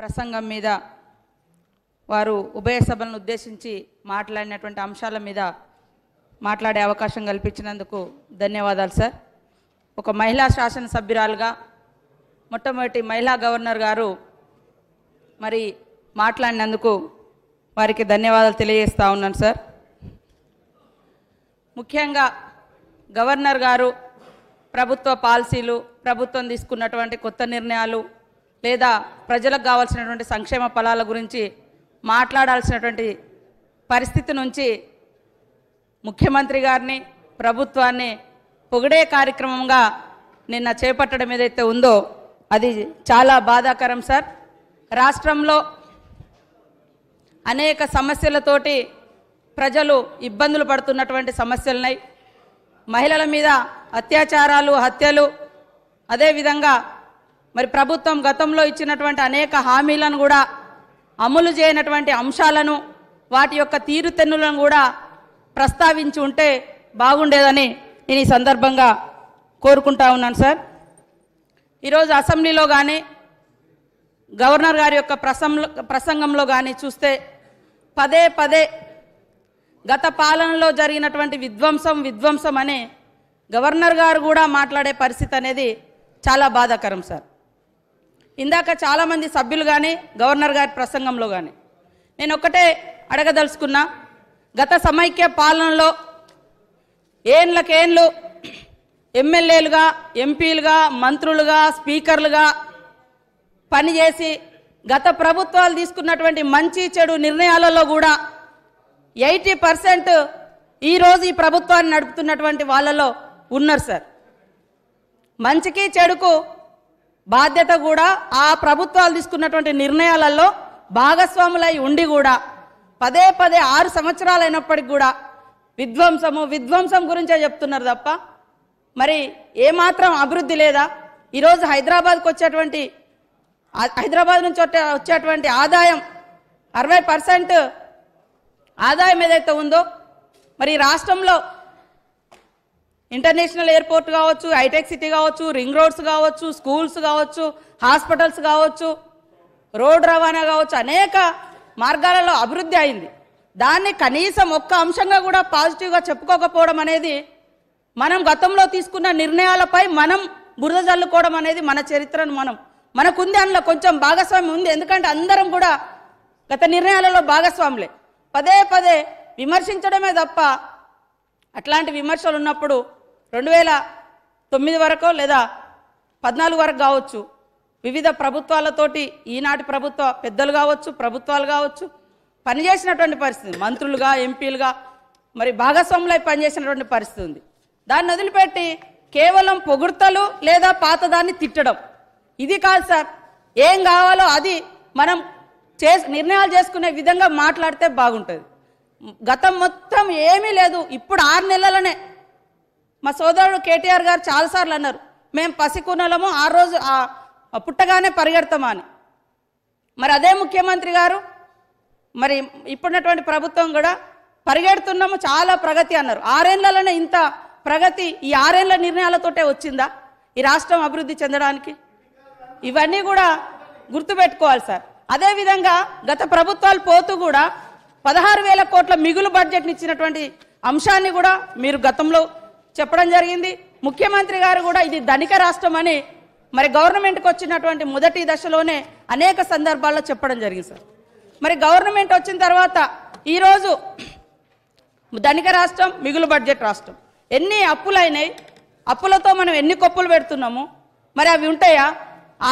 ప్రసంగం మీద వారు ఉభయ సభలను ఉద్దేశించి మాట్లాడినటువంటి అంశాల మీద మాట్లాడే అవకాశం కల్పించినందుకు ధన్యవాదాలు సార్ ఒక మహిళా శాసనసభ్యురాలుగా మొట్టమొదటి మహిళా గవర్నర్ గారు మరి మాట్లాడినందుకు వారికి ధన్యవాదాలు తెలియజేస్తూ ఉన్నాను సార్ ముఖ్యంగా గవర్నర్ గారు ప్రభుత్వ పాలసీలు ప్రభుత్వం తీసుకున్నటువంటి కొత్త నిర్ణయాలు లేదా ప్రజలకు కావాల్సినటువంటి సంక్షేమ ఫలాల గురించి మాట్లాడాల్సినటువంటి పరిస్థితి నుంచి ముఖ్యమంత్రి గారిని ప్రభుత్వాన్ని పొగిడే కార్యక్రమంగా నిన్న చేపట్టడం ఏదైతే ఉందో అది చాలా బాధాకరం సార్ రాష్ట్రంలో అనేక సమస్యలతోటి ప్రజలు ఇబ్బందులు పడుతున్నటువంటి సమస్యలున్నాయి మహిళల మీద అత్యాచారాలు హత్యలు అదేవిధంగా మరి ప్రభుత్వం గతంలో ఇచ్చినటువంటి అనేక హామీలను కూడా అమలు చేయనటువంటి అంశాలను వాటి యొక్క తీరుతెన్నులను కూడా ప్రస్తావించి ఉంటే బాగుండేదని నేను ఈ సందర్భంగా కోరుకుంటా ఉన్నాను సార్ ఈరోజు అసెంబ్లీలో కానీ గవర్నర్ గారి యొక్క ప్రసంగ ప్రసంగంలో కానీ చూస్తే పదే పదే గత పాలనలో జరిగినటువంటి విధ్వంసం విధ్వంసం అని గవర్నర్ గారు కూడా మాట్లాడే పరిస్థితి అనేది చాలా బాధాకరం సార్ ఇందాక చాలామంది సభ్యులు కానీ గవర్నర్ గారి ప్రసంగంలో కానీ నేను ఒక్కటే అడగదలుచుకున్నా గత సమైక్య పాలనలో ఏండ్లకేండ్లు ఎమ్మెల్యేలుగా ఎంపీలుగా మంత్రులుగా స్పీకర్లుగా పనిచేసి గత ప్రభుత్వాలు తీసుకున్నటువంటి మంచి చెడు నిర్ణయాలలో కూడా ఎయిటీ పర్సెంట్ ఈరోజు ఈ ప్రభుత్వాన్ని నడుపుతున్నటువంటి వాళ్ళలో ఉన్నారు సార్ మంచికి చెడుకు బాధ్యత కూడా ఆ ప్రభుత్వాలు తీసుకున్నటువంటి నిర్ణయాలలో భాగస్వాములై ఉండి కూడా పదే పదే ఆరు సంవత్సరాలు అయినప్పటికి కూడా విధ్వంసము విధ్వంసం గురించే చెప్తున్నారు తప్ప మరి ఏమాత్రం అభివృద్ధి లేదా ఈరోజు హైదరాబాద్కు వచ్చేటువంటి హైదరాబాద్ నుంచి వచ్చేటువంటి ఆదాయం అరవై పర్సెంట్ ఆదాయం ఏదైతే ఉందో మరి రాష్ట్రంలో ఇంటర్నేషనల్ ఎయిర్పోర్ట్ కావచ్చు హైటెక్ సిటీ కావచ్చు రింగ్ రోడ్స్ కావచ్చు స్కూల్స్ కావచ్చు హాస్పిటల్స్ కావచ్చు రోడ్ రవాణా కావచ్చు అనేక మార్గాలలో అభివృద్ధి అయింది దాన్ని కనీసం ఒక్క అంశంగా కూడా పాజిటివ్గా చెప్పుకోకపోవడం అనేది మనం గతంలో తీసుకున్న నిర్ణయాలపై మనం బురద చల్లుకోవడం అనేది మన చరిత్రను మనం మనకుంది అందులో కొంచెం భాగస్వామ్యం ఉంది ఎందుకంటే అందరం కూడా గత నిర్ణయాలలో భాగస్వాములే పదే పదే విమర్శించడమే తప్ప అట్లాంటి విమర్శలు ఉన్నప్పుడు రెండు వేల తొమ్మిది వరకు లేదా పద్నాలుగు వరకు కావచ్చు వివిధ ప్రభుత్వాలతోటి ఈనాటి ప్రభుత్వ పెద్దలు కావచ్చు ప్రభుత్వాలు కావచ్చు పనిచేసినటువంటి పరిస్థితి మంత్రులుగా ఎంపీలుగా మరి భాగస్వాములై పనిచేసినటువంటి పరిస్థితి ఉంది దాన్ని వదిలిపెట్టి కేవలం పొగుడతలు లేదా పాతదాన్ని తిట్టడం ఇది కాదు సార్ ఏం కావాలో అది మనం చే నిర్ణయాలు చేసుకునే విధంగా మాట్లాడితే బాగుంటుంది గతం మొత్తం ఏమీ లేదు ఇప్పుడు ఆరు నెలలనే మా సోదరుడు కేటీఆర్ గారు చాలాసార్లు అన్నారు మేము పసికునలము ఆ రోజు పుట్టగానే పరిగెడతామా అని మరి అదే ముఖ్యమంత్రి గారు మరి ఇప్పుడున్నటువంటి ప్రభుత్వం కూడా పరిగెడుతున్నాము చాలా ప్రగతి అన్నారు ఆరేళ్లలోనే ఇంత ప్రగతి ఈ ఆరేళ్ల నిర్ణయాలతోటే వచ్చిందా ఈ రాష్ట్రం అభివృద్ధి చెందడానికి ఇవన్నీ కూడా గుర్తుపెట్టుకోవాలి సార్ అదేవిధంగా గత ప్రభుత్వాలు పోతూ కూడా పదహారు వేల కోట్ల మిగులు బడ్జెట్ ఇచ్చినటువంటి అంశాన్ని కూడా మీరు గతంలో చెప్పడం జరిగింది ముఖ్యమంత్రి గారు కూడా ఇది ధనిక రాష్ట్రం అని మరి గవర్నమెంట్కి వచ్చినటువంటి మొదటి దశలోనే అనేక సందర్భాల్లో చెప్పడం జరిగింది సార్ మరి గవర్నమెంట్ వచ్చిన తర్వాత ఈరోజు ధనిక రాష్ట్రం మిగులు బడ్జెట్ రాష్ట్రం ఎన్ని అప్పులైనాయి అప్పులతో మనం ఎన్ని కొప్పులు పెడుతున్నాము మరి అవి ఉంటాయా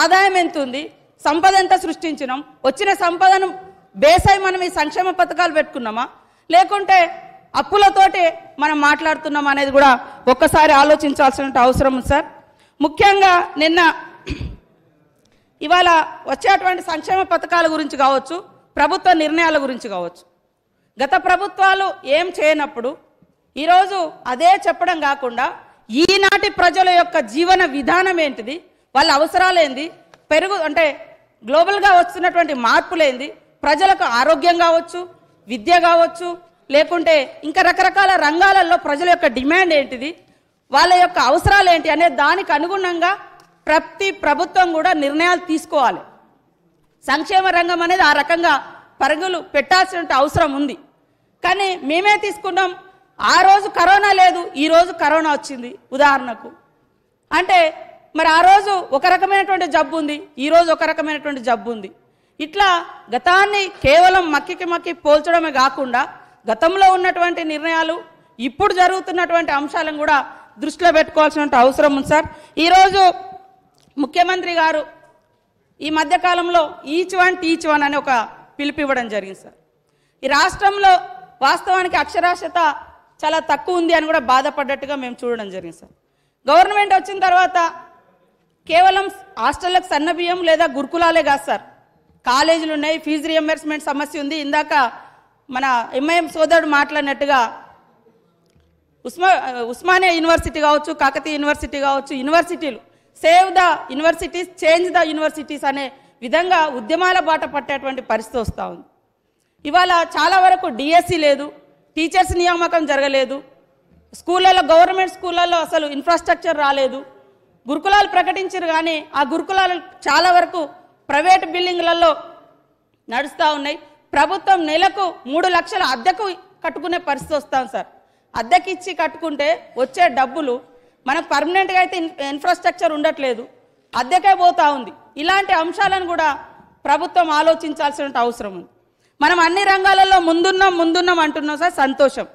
ఆదాయం ఎంత ఉంది సంపద ఎంత సృష్టించినాం వచ్చిన సంపదను బేసై మనం ఈ సంక్షేమ పథకాలు పెట్టుకున్నామా లేకుంటే అప్పులతోటే మనం మాట్లాడుతున్నాం అనేది కూడా ఒక్కసారి ఆలోచించాల్సిన అవసరం ఉంది సార్ ముఖ్యంగా నిన్న ఇవాళ వచ్చేటువంటి సంక్షేమ పథకాల గురించి కావచ్చు ప్రభుత్వ నిర్ణయాల గురించి కావచ్చు గత ప్రభుత్వాలు ఏం చేయనప్పుడు ఈరోజు అదే చెప్పడం కాకుండా ఈనాటి ప్రజల యొక్క జీవన విధానం ఏంటిది వాళ్ళ అవసరాలు ఏంది పెరుగు అంటే గ్లోబల్గా వస్తున్నటువంటి మార్పులేంది ప్రజలకు ఆరోగ్యం కావచ్చు విద్య కావచ్చు లేకుంటే ఇంకా రకరకాల రంగాలలో ప్రజల యొక్క డిమాండ్ ఏంటిది వాళ్ళ యొక్క అవసరాలు ఏంటి అనే దానికి అనుగుణంగా ప్రతి ప్రభుత్వం కూడా నిర్ణయాలు తీసుకోవాలి సంక్షేమ రంగం అనేది ఆ రకంగా పరుగులు పెట్టాల్సిన అవసరం ఉంది కానీ మేమే తీసుకున్నాం ఆ రోజు కరోనా లేదు ఈరోజు కరోనా వచ్చింది ఉదాహరణకు అంటే మరి ఆ రోజు ఒక రకమైనటువంటి జబ్బు ఉంది ఈరోజు ఒక రకమైనటువంటి జబ్బు ఉంది ఇట్లా గతాన్ని కేవలం మక్కికి మక్కి పోల్చడమే కాకుండా గతంలో ఉన్నటువంటి నిర్ణయాలు ఇప్పుడు జరుగుతున్నటువంటి అంశాలను కూడా దృష్టిలో పెట్టుకోవాల్సిన అవసరం ఉంది సార్ ఈరోజు ముఖ్యమంత్రి గారు ఈ మధ్యకాలంలో ఈచ్ వన్ టీచ్ వన్ అనే ఒక పిలుపు ఇవ్వడం జరిగింది సార్ ఈ రాష్ట్రంలో వాస్తవానికి అక్షరాస్యత చాలా తక్కువ ఉంది అని కూడా బాధపడ్డట్టుగా మేము చూడడం జరిగింది సార్ గవర్నమెంట్ వచ్చిన తర్వాత కేవలం హాస్టళ్ళకు సన్నబియ్యం లేదా గురుకులాలే కాదు సార్ కాలేజీలు ఉన్నాయి ఫీజు రియంబర్స్మెంట్ సమస్య ఉంది ఇందాక మన ఎంఐఎం సోదరుడు మాట్లాడినట్టుగా ఉస్మా ఉస్మానియా యూనివర్సిటీ కావచ్చు కాకతీయ యూనివర్సిటీ కావచ్చు యూనివర్సిటీలు save the universities change the universities అనే విధంగా ఉద్యమాల బాట పట్టేటువంటి పరిస్థితి వస్తూ ఉంది ఇవాళ చాలా వరకు డిఎస్సి e లేదు టీచర్స్ నియామకం జరగలేదు స్కూళ్ళల్లో గవర్నమెంట్ స్కూళ్ళల్లో అసలు ఇన్ఫ్రాస్ట్రక్చర్ రాలేదు గురుకులాలు ప్రకటించారు కానీ ఆ గురుకులాలు చాలా వరకు ప్రైవేట్ బిల్డింగ్లలో నడుస్తూ ఉన్నాయి ప్రభుత్వం నెలకు మూడు లక్షలు అద్దెకు కట్టుకునే పరిస్థితి వస్తాం సార్ అద్దెకి ఇచ్చి కట్టుకుంటే వచ్చే డబ్బులు మనకు పర్మనెంట్గా అయితే ఇన్ఫ్రాస్ట్రక్చర్ ఉండట్లేదు అద్దెకే పోతా ఉంది ఇలాంటి అంశాలను కూడా ప్రభుత్వం ఆలోచించాల్సిన అవసరం ఉంది మనం అన్ని రంగాలలో ముందున్నాం ముందున్నాం అంటున్నాం సార్ సంతోషం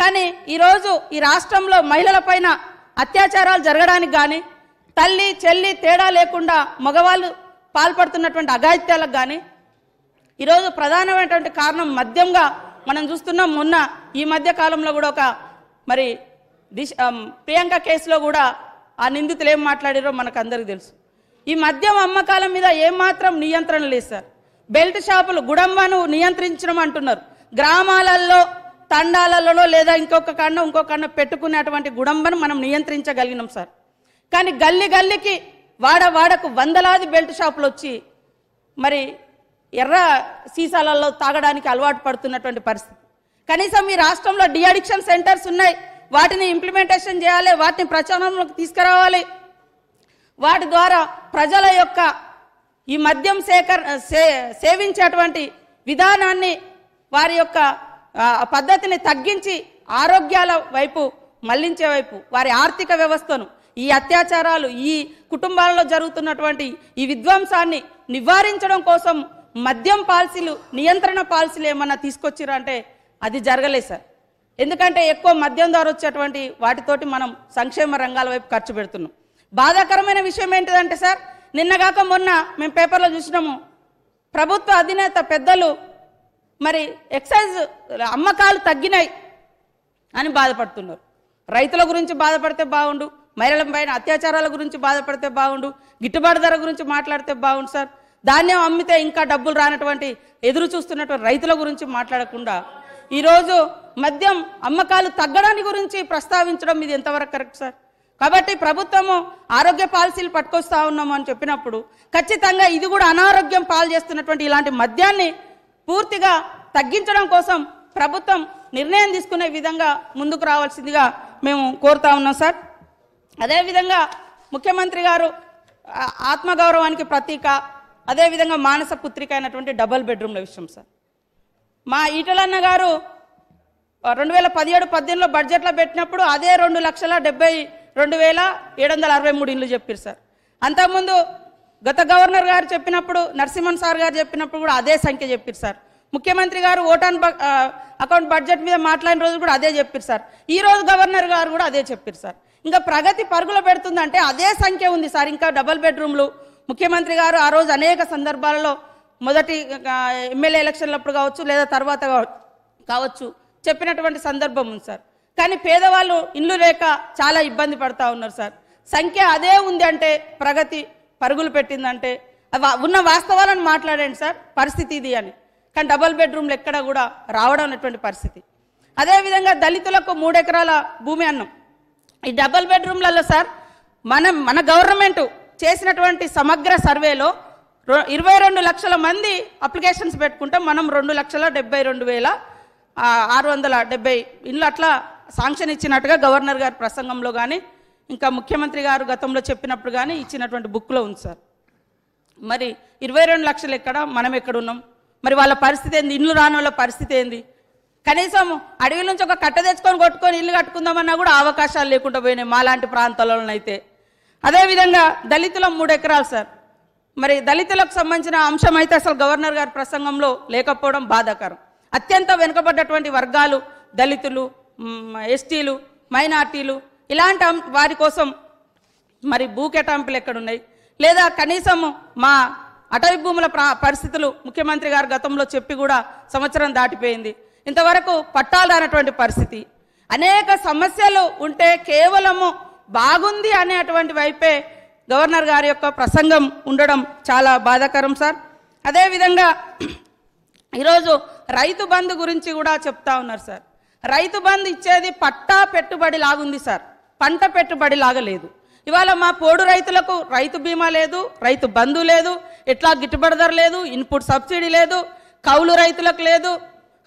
కానీ ఈరోజు ఈ రాష్ట్రంలో మహిళల పైన అత్యాచారాలు జరగడానికి కానీ తల్లి చెల్లి తేడా లేకుండా మగవాళ్ళు పాల్పడుతున్నటువంటి అఘాయిత్యాలకు కానీ ఈరోజు ప్రధానమైనటువంటి కారణం మద్యంగా మనం చూస్తున్నాం మొన్న ఈ మధ్య కాలంలో కూడా ఒక మరి దిశ ప్రియాంక కేసులో కూడా ఆ నిందితులు ఏం మాట్లాడారో మనకు అందరికి తెలుసు ఈ మద్యం అమ్మకాల మీద ఏమాత్రం నియంత్రణ లేదు సార్ బెల్ట్ షాపులు గుడంబను నియంత్రించడం అంటున్నారు గ్రామాలలో తండాలలో లేదా ఇంకొక కన్న ఇంకొక కన్న పెట్టుకునేటువంటి గుడంబను మనం నియంత్రించగలిగినాం సార్ కానీ గల్లి గల్లికి వాడ వాడకు వందలాది బెల్ట్ షాపులు వచ్చి మరి ఎర్ర సీసాలలో తాగడానికి అలవాటు పడుతున్నటువంటి పరిస్థితి కనీసం ఈ రాష్ట్రంలో డిఅడిక్షన్ సెంటర్స్ ఉన్నాయి వాటిని ఇంప్లిమెంటేషన్ చేయాలి వాటిని ప్రచారంలోకి తీసుకురావాలి వాటి ద్వారా ప్రజల యొక్క ఈ మద్యం సేకర సే సేవించేటువంటి విధానాన్ని వారి యొక్క పద్ధతిని తగ్గించి ఆరోగ్యాల వైపు మళ్లించే వైపు వారి ఆర్థిక వ్యవస్థను ఈ అత్యాచారాలు ఈ కుటుంబాలలో జరుగుతున్నటువంటి ఈ విధ్వంసాన్ని నివారించడం కోసం మద్యం పాలసీలు నియంత్రణ పాలసీలు ఏమన్నా తీసుకొచ్చిరా అంటే అది జరగలేదు సార్ ఎందుకంటే ఎక్కువ మద్యం ద్వారా వచ్చేటువంటి వాటితోటి మనం సంక్షేమ రంగాల వైపు ఖర్చు పెడుతున్నాం బాధాకరమైన విషయం ఏంటిదంటే సార్ నిన్నగాక మొన్న మేము పేపర్లో చూసినాము ప్రభుత్వ అధినేత పెద్దలు మరి ఎక్సైజ్ అమ్మకాలు తగ్గినాయి అని బాధపడుతున్నారు రైతుల గురించి బాధపడితే బాగుండు మహిళల పైన అత్యాచారాల గురించి బాధపడితే బాగుండు గిట్టుబాటు ధర గురించి మాట్లాడితే బాగుండు సార్ ధాన్యం అమ్మితే ఇంకా డబ్బులు రానటువంటి ఎదురు చూస్తున్నటువంటి రైతుల గురించి మాట్లాడకుండా ఈరోజు మద్యం అమ్మకాలు తగ్గడాని గురించి ప్రస్తావించడం ఇది ఎంతవరకు కరెక్ట్ సార్ కాబట్టి ప్రభుత్వము ఆరోగ్య పాలసీలు పట్టుకొస్తా ఉన్నాము అని చెప్పినప్పుడు ఖచ్చితంగా ఇది కూడా అనారోగ్యం పాలు చేస్తున్నటువంటి ఇలాంటి మద్యాన్ని పూర్తిగా తగ్గించడం కోసం ప్రభుత్వం నిర్ణయం తీసుకునే విధంగా ముందుకు రావాల్సిందిగా మేము కోరుతా ఉన్నాం సార్ అదేవిధంగా ముఖ్యమంత్రి గారు ఆత్మగౌరవానికి ప్రతీక అదేవిధంగా మానస పుత్రిక అయినటువంటి డబల్ బెడ్రూమ్ల విషయం సార్ మా ఈటలన్న గారు రెండు వేల పదిహేడు పద్దెనిమిదిలో బడ్జెట్లో పెట్టినప్పుడు అదే రెండు లక్షల డెబ్బై రెండు వేల ఏడు వందల అరవై మూడు ఇండ్లు చెప్పారు సార్ అంతకుముందు గత గవర్నర్ గారు చెప్పినప్పుడు నరసింహన్ సార్ గారు చెప్పినప్పుడు కూడా అదే సంఖ్య చెప్పారు సార్ ముఖ్యమంత్రి గారు ఓటాన్ అకౌంట్ బడ్జెట్ మీద మాట్లాడిన రోజు కూడా అదే చెప్పారు సార్ ఈ రోజు గవర్నర్ గారు కూడా అదే చెప్పారు సార్ ఇంకా ప్రగతి పరుగులు పెడుతుందంటే అదే సంఖ్య ఉంది సార్ ఇంకా డబల్ బెడ్రూమ్లు ముఖ్యమంత్రి గారు ఆ రోజు అనేక సందర్భాలలో మొదటి ఎమ్మెల్యే ఎలక్షన్లప్పుడు కావచ్చు లేదా తర్వాత కావచ్చు చెప్పినటువంటి సందర్భం ఉంది సార్ కానీ పేదవాళ్ళు ఇల్లు లేక చాలా ఇబ్బంది పడతా ఉన్నారు సార్ సంఖ్య అదే ఉంది అంటే ప్రగతి పరుగులు పెట్టిందంటే ఉన్న వాస్తవాలను మాట్లాడండి సార్ పరిస్థితి ఇది అని కానీ డబుల్ బెడ్రూమ్లు ఎక్కడ కూడా రావడం అనేటువంటి పరిస్థితి అదేవిధంగా దళితులకు మూడెకరాల భూమి అన్నం ఈ డబుల్ బెడ్రూమ్లలో సార్ మన మన గవర్నమెంటు చేసినటువంటి సమగ్ర సర్వేలో ఇరవై రెండు లక్షల మంది అప్లికేషన్స్ పెట్టుకుంటే మనం రెండు లక్షల డెబ్బై రెండు వేల ఆరు వందల డెబ్బై ఇండ్లు అట్లా శాంక్షన్ ఇచ్చినట్టుగా గవర్నర్ గారి ప్రసంగంలో కానీ ఇంకా ముఖ్యమంత్రి గారు గతంలో చెప్పినప్పుడు కానీ ఇచ్చినటువంటి బుక్లో ఉంది సార్ మరి ఇరవై రెండు లక్షలు ఎక్కడ మనం ఎక్కడున్నాం మరి వాళ్ళ పరిస్థితి ఏంది ఇండ్లు రాని వాళ్ళ పరిస్థితి ఏంది కనీసం అడవి నుంచి ఒక కట్ట తెచ్చుకొని కొట్టుకొని ఇల్లు కట్టుకుందామన్నా కూడా అవకాశాలు లేకుండా పోయినాయి మాలాంటి ప్రాంతాలలోనైతే అదేవిధంగా దళితుల మూడు ఎకరాలు సార్ మరి దళితులకు సంబంధించిన అంశం అయితే అసలు గవర్నర్ గారి ప్రసంగంలో లేకపోవడం బాధాకరం అత్యంత వెనుకబడ్డటువంటి వర్గాలు దళితులు ఎస్టీలు మైనార్టీలు ఇలాంటి వారి కోసం మరి భూ కేటాయింపులు ఎక్కడున్నాయి లేదా కనీసం మా అటవీ భూముల పరిస్థితులు ముఖ్యమంత్రి గారు గతంలో చెప్పి కూడా సంవత్సరం దాటిపోయింది ఇంతవరకు పట్టాలు రానటువంటి పరిస్థితి అనేక సమస్యలు ఉంటే కేవలము బాగుంది అనేటువంటి వైపే గవర్నర్ గారి యొక్క ప్రసంగం ఉండడం చాలా బాధాకరం సార్ అదేవిధంగా ఈరోజు రైతు బంధు గురించి కూడా చెప్తా ఉన్నారు సార్ రైతు బంధు ఇచ్చేది పట్టా పెట్టుబడి లాగుంది సార్ పంట పెట్టుబడి లాగలేదు ఇవాళ మా పోడు రైతులకు రైతు బీమా లేదు రైతు బంధు లేదు ఎట్లా గిట్టుబడి ధర లేదు ఇన్పుట్ సబ్సిడీ లేదు కౌలు రైతులకు లేదు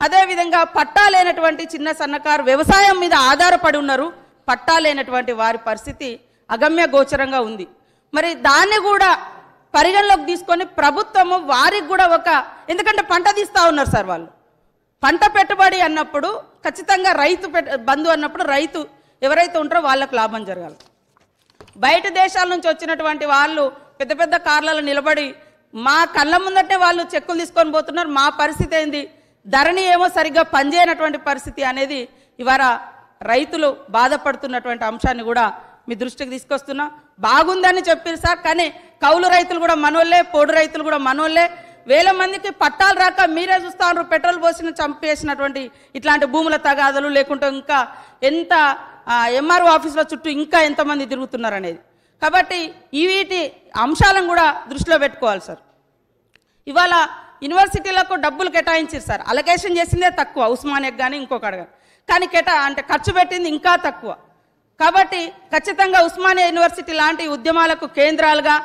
అదేవిధంగా పట్టా లేనటువంటి చిన్న సన్నకారు వ్యవసాయం మీద ఆధారపడి ఉన్నారు పట్టాలేనటువంటి వారి పరిస్థితి అగమ్య గోచరంగా ఉంది మరి దాన్ని కూడా పరిగణలోకి తీసుకొని ప్రభుత్వము వారికి కూడా ఒక ఎందుకంటే పంట తీస్తూ ఉన్నారు సార్ వాళ్ళు పంట పెట్టుబడి అన్నప్పుడు ఖచ్చితంగా రైతు బంధు అన్నప్పుడు రైతు ఎవరైతే ఉంటారో వాళ్ళకు లాభం జరగాలి బయట దేశాల నుంచి వచ్చినటువంటి వాళ్ళు పెద్ద పెద్ద కార్లలో నిలబడి మా కళ్ళ ముందటే వాళ్ళు చెక్కులు తీసుకొని పోతున్నారు మా పరిస్థితి ఏంది ధరణి ఏమో సరిగ్గా పనిచేయనటువంటి పరిస్థితి అనేది ఇవాళ రైతులు బాధపడుతున్నటువంటి అంశాన్ని కూడా మీ దృష్టికి తీసుకొస్తున్నా బాగుందని చెప్పారు సార్ కానీ కౌలు రైతులు కూడా మనోళ్ళే పోడు రైతులు కూడా మనోళ్ళే వేల మందికి పట్టాలు రాక మీరే చూస్తాను పెట్రోల్ పోసిన చంపేసినటువంటి ఇట్లాంటి భూముల తగాదలు లేకుంటే ఇంకా ఎంత ఎంఆర్ఓ ఆఫీసుల చుట్టూ ఇంకా ఎంతమంది తిరుగుతున్నారు అనేది కాబట్టి ఈ వీటి అంశాలను కూడా దృష్టిలో పెట్టుకోవాలి సార్ ఇవాళ యూనివర్సిటీలకు డబ్బులు కేటాయించారు సార్ అలొకేషన్ చేసిందే తక్కువ ఉస్మానియా కానీ ఇంకొకటి కానీ కానీ కేట అంటే ఖర్చు పెట్టింది ఇంకా తక్కువ కాబట్టి ఖచ్చితంగా ఉస్మానియా యూనివర్సిటీ లాంటి ఉద్యమాలకు కేంద్రాలుగా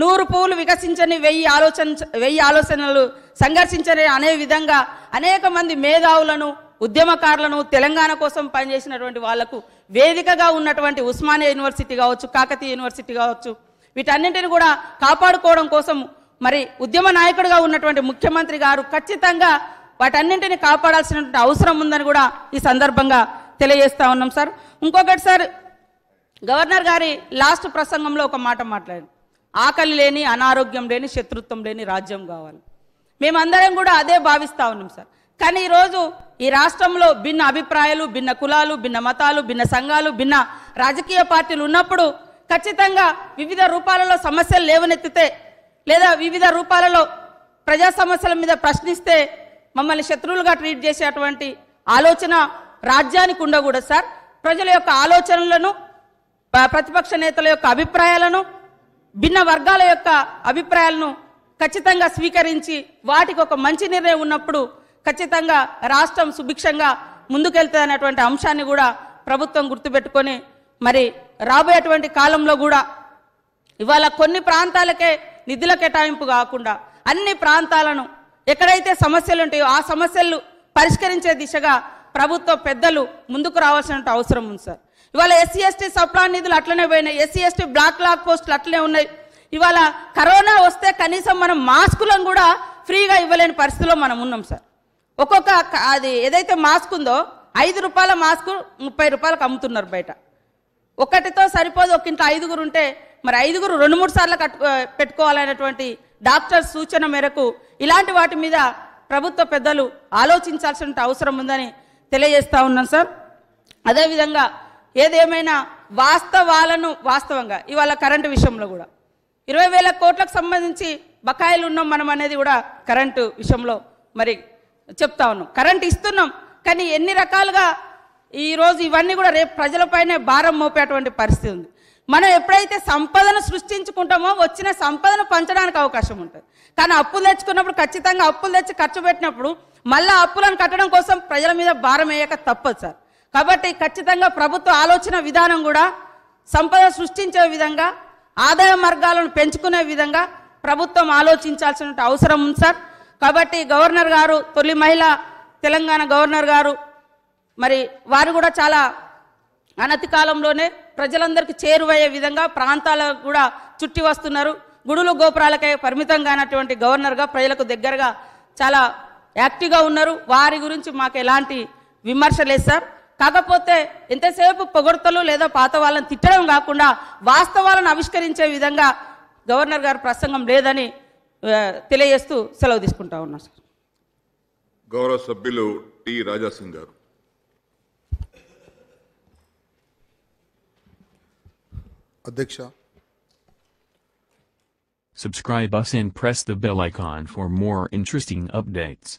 నూరు పువ్వులు వికసించని వెయ్యి ఆలోచన వెయ్యి ఆలోచనలు సంఘర్షించని అనే విధంగా అనేక మంది మేధావులను ఉద్యమకారులను తెలంగాణ కోసం పనిచేసినటువంటి వాళ్లకు వేదికగా ఉన్నటువంటి ఉస్మానియా యూనివర్సిటీ కావచ్చు కాకతీయ యూనివర్సిటీ కావచ్చు వీటన్నింటిని కూడా కాపాడుకోవడం కోసం మరి ఉద్యమ నాయకుడిగా ఉన్నటువంటి ముఖ్యమంత్రి గారు ఖచ్చితంగా వాటన్నింటిని కాపాడాల్సినటువంటి అవసరం ఉందని కూడా ఈ సందర్భంగా తెలియజేస్తూ ఉన్నాం సార్ ఇంకొకటి సార్ గవర్నర్ గారి లాస్ట్ ప్రసంగంలో ఒక మాట మాట్లాడారు ఆకలి లేని అనారోగ్యం లేని శత్రుత్వం లేని రాజ్యం కావాలి మేమందరం కూడా అదే భావిస్తూ ఉన్నాం సార్ కానీ ఈరోజు ఈ రాష్ట్రంలో భిన్న అభిప్రాయాలు భిన్న కులాలు భిన్న మతాలు భిన్న సంఘాలు భిన్న రాజకీయ పార్టీలు ఉన్నప్పుడు ఖచ్చితంగా వివిధ రూపాలలో సమస్యలు లేవనెత్తితే లేదా వివిధ రూపాలలో ప్రజా సమస్యల మీద ప్రశ్నిస్తే మమ్మల్ని శత్రువులుగా ట్రీట్ చేసేటువంటి ఆలోచన రాజ్యానికి ఉండకూడదు సార్ ప్రజల యొక్క ఆలోచనలను ప్రతిపక్ష నేతల యొక్క అభిప్రాయాలను భిన్న వర్గాల యొక్క అభిప్రాయాలను ఖచ్చితంగా స్వీకరించి వాటికి ఒక మంచి నిర్ణయం ఉన్నప్పుడు ఖచ్చితంగా రాష్ట్రం సుభిక్షంగా ముందుకెళ్తుంది అనేటువంటి అంశాన్ని కూడా ప్రభుత్వం గుర్తుపెట్టుకొని మరి రాబోయేటువంటి కాలంలో కూడా ఇవాళ కొన్ని ప్రాంతాలకే నిధుల కేటాయింపు కాకుండా అన్ని ప్రాంతాలను ఎక్కడైతే సమస్యలు ఉంటాయో ఆ సమస్యలు పరిష్కరించే దిశగా ప్రభుత్వ పెద్దలు ముందుకు రావాల్సిన అవసరం ఉంది సార్ ఇవాళ ఎస్సీ ఎస్టీ సప్లా నిధులు అట్లనే పోయినాయి ఎస్సీ ఎస్టీ బ్లాక్ లాక్ పోస్టులు అట్లనే ఉన్నాయి ఇవాళ కరోనా వస్తే కనీసం మనం మాస్కులను కూడా ఫ్రీగా ఇవ్వలేని పరిస్థితిలో మనం ఉన్నాం సార్ ఒక్కొక్క అది ఏదైతే మాస్క్ ఉందో ఐదు రూపాయల మాస్కు ముప్పై రూపాయలకు అమ్ముతున్నారు బయట ఒకటితో సరిపోదు ఒక ఇంట్లో ఐదుగురు ఉంటే మరి ఐదుగురు రెండు మూడు సార్లు కట్టు పెట్టుకోవాలనేటువంటి డాక్టర్ సూచన మేరకు ఇలాంటి వాటి మీద ప్రభుత్వ పెద్దలు ఆలోచించాల్సిన అవసరం ఉందని తెలియజేస్తూ ఉన్నాం సార్ అదేవిధంగా ఏదేమైనా వాస్తవాలను వాస్తవంగా ఇవాళ కరెంటు విషయంలో కూడా ఇరవై వేల కోట్లకు సంబంధించి బకాయిలు ఉన్నాం మనం అనేది కూడా కరెంటు విషయంలో మరి చెప్తా ఉన్నాం కరెంటు ఇస్తున్నాం కానీ ఎన్ని రకాలుగా ఈరోజు ఇవన్నీ కూడా రేపు ప్రజలపైనే భారం మోపేటువంటి పరిస్థితి ఉంది మనం ఎప్పుడైతే సంపదను సృష్టించుకుంటామో వచ్చిన సంపదను పంచడానికి అవకాశం ఉంటుంది కానీ అప్పులు తెచ్చుకున్నప్పుడు ఖచ్చితంగా అప్పులు తెచ్చి ఖర్చు పెట్టినప్పుడు మళ్ళీ అప్పులను కట్టడం కోసం ప్రజల మీద భారం వేయక తప్పదు సార్ కాబట్టి ఖచ్చితంగా ప్రభుత్వ ఆలోచన విధానం కూడా సంపద సృష్టించే విధంగా ఆదాయ మార్గాలను పెంచుకునే విధంగా ప్రభుత్వం ఆలోచించాల్సిన అవసరం ఉంది సార్ కాబట్టి గవర్నర్ గారు తొలి మహిళ తెలంగాణ గవర్నర్ గారు మరి వారు కూడా చాలా అనతి కాలంలోనే ప్రజలందరికీ చేరువయ్యే విధంగా ప్రాంతాలకు కూడా చుట్టి వస్తున్నారు గుడులు గోపురాలకే పరిమితం కానటువంటి గవర్నర్గా ప్రజలకు దగ్గరగా చాలా యాక్టివ్గా ఉన్నారు వారి గురించి మాకు ఎలాంటి విమర్శ లేదు సార్ కాకపోతే ఎంతసేపు పొగడతలు లేదా పాత వాళ్ళని తిట్టడం కాకుండా వాస్తవాలను ఆవిష్కరించే విధంగా గవర్నర్ గారి ప్రసంగం లేదని తెలియజేస్తూ సెలవు తీసుకుంటా ఉన్నా సార్ గౌరవ సభ్యులు టి రాజాసింగ్ గారు Adiksha. Subscribe us and press the bell icon for more interesting updates.